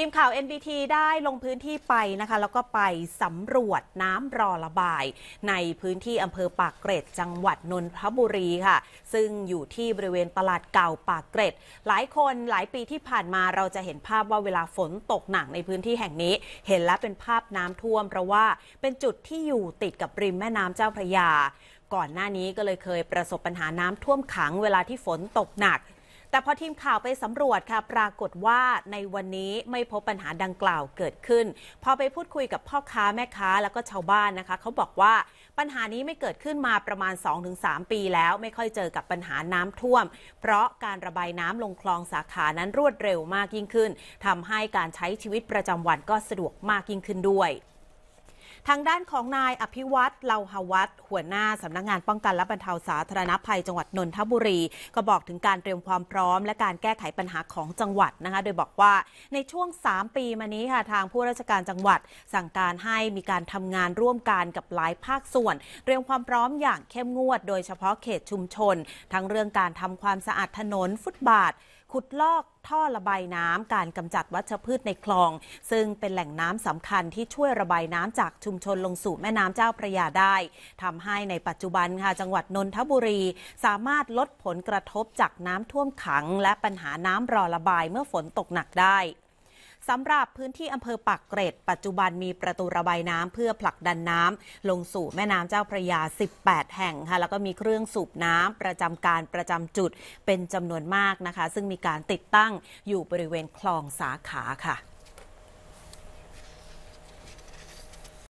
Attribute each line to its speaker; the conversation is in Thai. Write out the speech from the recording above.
Speaker 1: ทีมข่าว NBT ได้ลงพื้นที่ไปนะคะแล้วก็ไปสำรวจน้ำรอระบาย ในพื้นที่อำเภอปากเกร็ด จังหวัดนนทบุรีค่ะ ซึ่งอยู่ที่บริเวณตลาดเก่าปากเกร็ด หลายคนหลายปีที่ผ่านมาเราจะเห็นภาพว่าเวลาฝนตกหนักในพื้นที่แห่งนี้ เห็นแล้วเป็นภาพน้ำท่วมเพราะว่าเป็นจุดที่อยู่ติดกับริมแม่น้ำเจ้าพระยาก่อนหน้านี้ก็เลยเคยประสบปัญหาน้ำท่วมขังเวลาที่ฝนตกหนักแต่พอทีมข่าวไปสำรวจค่ะปรากฏว่าในวันนี้ไม่พบปัญหาดังกล่าวเกิดขึ้น พอไปพูดคุยกับพ่อค้าแม่ค้าแล้วก็ชาวบ้านนะคะ เขาบอกว่าปัญหานี้ไม่เกิดขึ้นมาประมาณ 2-3 ปีแล้วไม่ค่อยเจอกับปัญหาน้ำท่วม เพราะการระบายน้ำลงคลองสาขานั้นรวดเร็วมากยิ่งขึ้นทำให้การใช้ชีวิตประจำวันก็สะดวกมากยิ่งขึ้นด้วยทางด้านของนายอภิวัตรเลาหวัตหัวหน้าสำนักงงานป้องกัน และบรรเทาสาธารณภัยจังหวัดนนทบุรี ก็บอกถึงการเตรียมความพร้อมและการแก้ไขปัญหาของจังหวัดนะคะโดยบอกว่าในช่วง 3 ปีมานี้ค่ะทางผู้ราชการจังหวัด สั่งการให้มีการทำงานร่วมกันกับหลายภาคส่วนเตรียมความพร้อมอย่างเข้มงวด โดยเฉพาะเขตชุมชน ทั้งเรื่องการทำความสะอาดถนนฟุตบาทขุดลอกท่อระบายน้ำการกำจัดวัชพืชในคลอง ซึ่งเป็นแหล่งน้ำสำคัญที่ช่วยระบายน้ำจากชุมชนลงสู่แม่น้ำเจ้าพระยาได้ ทำให้ในปัจจุบันค่ะ จังหวัดนนทบุรีสามารถลดผลกระทบจากน้ำท่วมขังและปัญหาน้ำรอระบายเมื่อฝนตกหนักได้สำหรับพื้นที่อำเภอปากเกร็ดปัจจุบันมีประตูระบายน้ำเพื่อผลักดันน้ำ ลงสู่แม่น้ำเจ้าพระยา 18 แห่งค่ะ แล้วก็มีเครื่องสูบน้ำประจำการประจำจุดเป็นจำนวนมากนะคะ ซึ่งมีการติดตั้งอยู่บริเวณคลองสาขาค่ะ